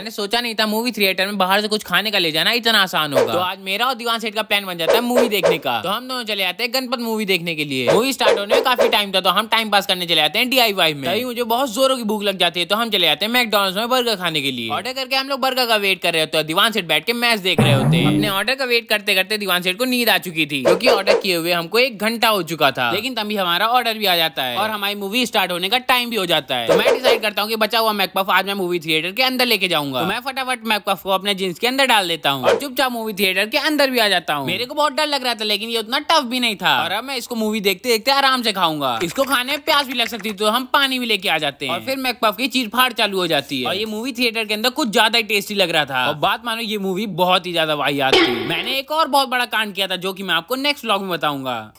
मैंने सोचा नहीं था मूवी थिएटर में बाहर से कुछ खाने का ले जाना इतना आसान होगा तो आज मेरा और दीवान सेठ का प्लान बन जाता है मूवी देखने का तो हम दोनों चले जाते हैं गणपत मूवी देखने के लिए मूवी स्टार्ट होने में काफी टाइम था तो हम टाइम पास करने चले जाते हैं डी में कहीं मुझे बहुत जोरों की भूख लग जाती है तो हम चले जाते हैं मैकडोनल्ड में बर्गर खाने के लिए ऑर्डर करके हम लोग बर्गर का वेट कर रहे होते हैं दीवान सेठ बैठ के मैच देख रहे होते हैं अपने ऑर्डर का वेट करते करते दीवान सेठ को नींद आ चुकी थी क्योंकि ऑर्डर किए हुए हमको एक घंटा हो चुका था लेकिन तभी हमारा ऑर्डर भी आ जाता है और हमारी मूवी स्टार्ट होने का टाइम भी हो जाता है तो मैं डिसाइड करता हूँ की बचा हुआ मैकपफ आज मैं मूवी थिएटर के अंदर लेके जाऊँ जाऊंगा तो मैं फटाफट मैप का को अपने जींस के अंदर डाल देता हूँ चुपचाप मूवी थिएटर के अंदर भी आ जाता हूँ मेरे को बहुत डर लग रहा था लेकिन ये उतना टफ भी नहीं था और अब मैं इसको मूवी देखते देखते आराम से खाऊंगा इसको खाने में प्यास भी लग सकती तो हम पानी भी लेके आ जाते हैं और फिर मैकपफ की चीज फाड़ चालू हो जाती है और ये मूवी थिएटर के अंदर कुछ ज्यादा ही टेस्टी लग रहा था और बात मानो ये मूवी बहुत ही ज्यादा वाहियात थी मैंने एक और बहुत बड़ा कांड किया था जो की मैं आपको नेक्स्ट ब्लॉग में बताऊंगा